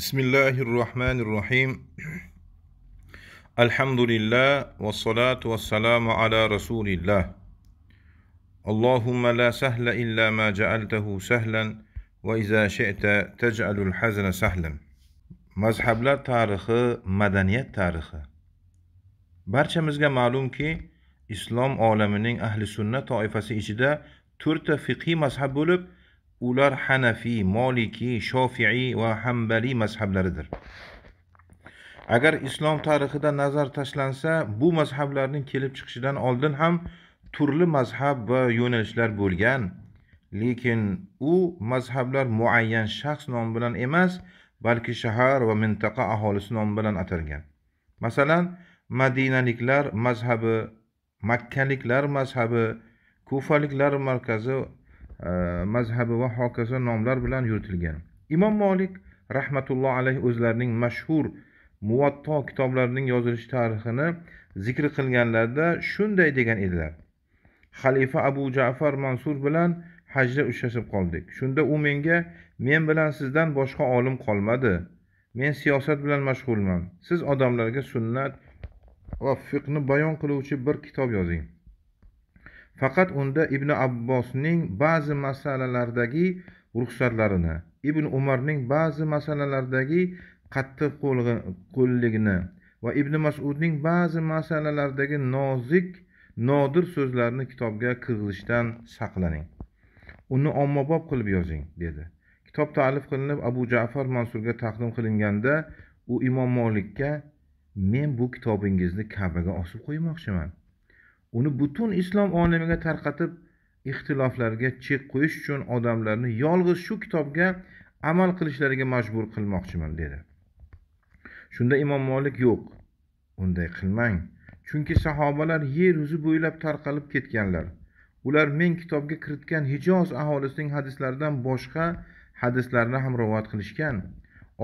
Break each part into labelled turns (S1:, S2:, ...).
S1: بسم الله الرحمن الرحيم الحمد لله والصلاة والسلام على رسول الله اللهم لا سهل إلا ما جعلته سهلا وإذا شئت تجعل الحزن سهلا mazhablar tarixi madaniyat tarixi barchamizga ma'lumki islom olamining ahli sunna toifasi ichida to'rtta fiqiy mazhab bo'lib ular hanafiy molikiy shofiiy va hambaliy mazhablaridir agar islom tarixida nazar tashlansa bu mazhablarning kelib chiqishidan oldin ham turli mazhab va yo'nalishlar bo'lgan lekin u mazhablar muayyan shaxs nomi bilan emas balki shahar va mintaqa aholisi nomi bilan atalgan masalan madinaliklar mazhabi makkaliklar mazhabi kufaliklar markazi mazhabi va hokazo nomlar bilan yuritilgan imom molik rahmatulloh alayhi o'zlarining mashhur muvatto kitoblarining yozilish tarixini zikr qilganlarida shunday degan edilar xalifa abu jafar mansur bilan hajda uchrashib qoldik shunda u menga men bilan sizdan boshqa olim qolmadi men siyosat bilan mashg'ulman siz odamlarga sunnat va fiqni bayon qiluvchi bir kitob yozing faqat unda ibn abbosning ba'zi masalalardagi ruxsatlarini ibn umarning ba'zi masalalardagi qattiq qo'lligini va ibn masudning ba'zi masalalardagi nozik nodir so'zlarni kitobga kirgizishdan saqlaning uni ommabop qilib yozing dedi kitob ta'lif qilinib abu jafar mansurga taqdim qilinganda u imom molikka men bu kitobingizni kabaga osib qo'ymoqchiman uni butun islom olamiga tarqatib ixtiloflarga chek qo'yish uchun odamlarni yolg'iz shu kitobga amal qilishlariga majbur qilmoqchiman dedi shunda imom molik yo'q unday qilmang chunki sahobalar yer yuzi bo'ylab tarqalib ketganlar ular men kitobga kiritgan hijoz aholisining hadislaridan boshqa hadislarni ham rivoyat qilishgan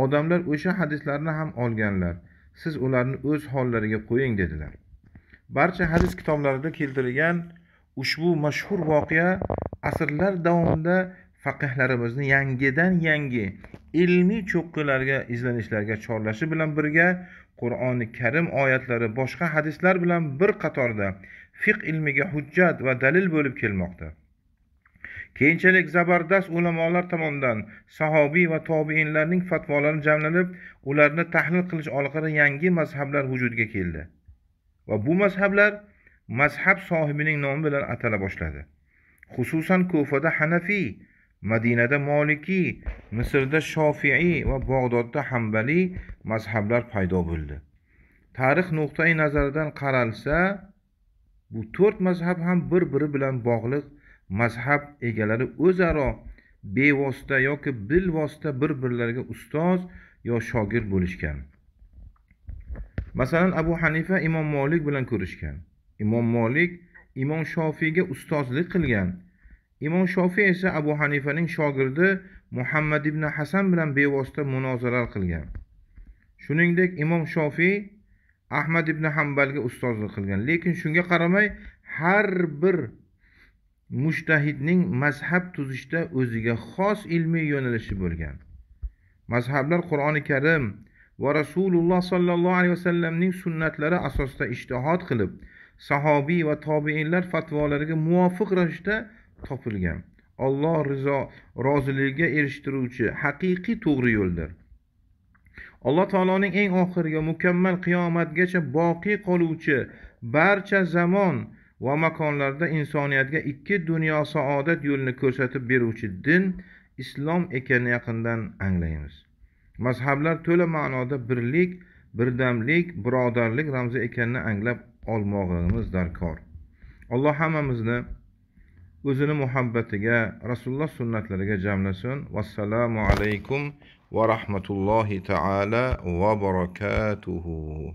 S1: odamlar o'sha hadislarni ham olganlar siz ularni o'z hollariga qo'ying dedilar barcha hadis kitoblarida keltirilgan ushbu mashhur voqea asrlar davomida faqihlarimizni yangidan yangi ilmiy cho'qqilarga izlanishlarga chorlashi bilan birga qur'oni karim oyatlari boshqa hadislar bilan bir qatorda fiq ilmiga hujjat va dalil bo'lib kelmoqda keyinchalik zabardast ulamolar tomonidan sahobiy va tobiinlarning fatvolari jamlanib ularni tahlil qilish orqali yangi mazhablar vujudga keldi va bu mazhablar mazhab sohibining nomi bilan atala boshladi xususan kufada hanafiy madinada molikiy misrda shofiiy va bog'dodda hambaliy mazhablar paydo bo'ldi tarix nuqtai nazaridan qaralsa bu to'rt mazhab ham bir biri bilan bog'liq mazhab egalari o'zaro bevosita yoki bilvosita bir birlariga ustoz yo shogird bo'lishgan masalan abu hanifa imom molik bilan ko'rishgan imom molik imom shofiyga ustozlik qilgan imom shofiy esa abu hanifaning shogirdi muhammad ibn hasan bilan bevosita munozaralar qilgan shuningdek imom shofiy ahmad ibn hambalga ustozlik qilgan lekin shunga qaramay har bir mushtahidning mazhab tuzishda o'ziga xos ilmiy yo'nalishi bo'lgan mazhablar qur'oni karim va rasululloh sollallohu alayhi vasallamning sunnatlari asosida ishtihod qilib sahobiy va tobeinlar fatvolariga muvofiq ravishda topilgan olloh rizo roziligiga erishtiruvchi haqiqiy to'g'ri yo'ldir alloh taoloning eng oxirgi mukammal qiyomatgacha boqiy qoluvchi barcha zamon va makonlarda insoniyatga ikki dunyo saodat yo'lini ko'rsatib beruvchi din islom ekanini yaqindan anglaymiz mazhablar to'la ma'noda birlik birdamlik birodarlik ramzi ekanini anglab olmog'imiz darkor alloh hammamizni o'zini muhabbatiga rasululloh sunnatlariga jamlasin vassalomu alaykum va rahmatullohi taala va barakatuhu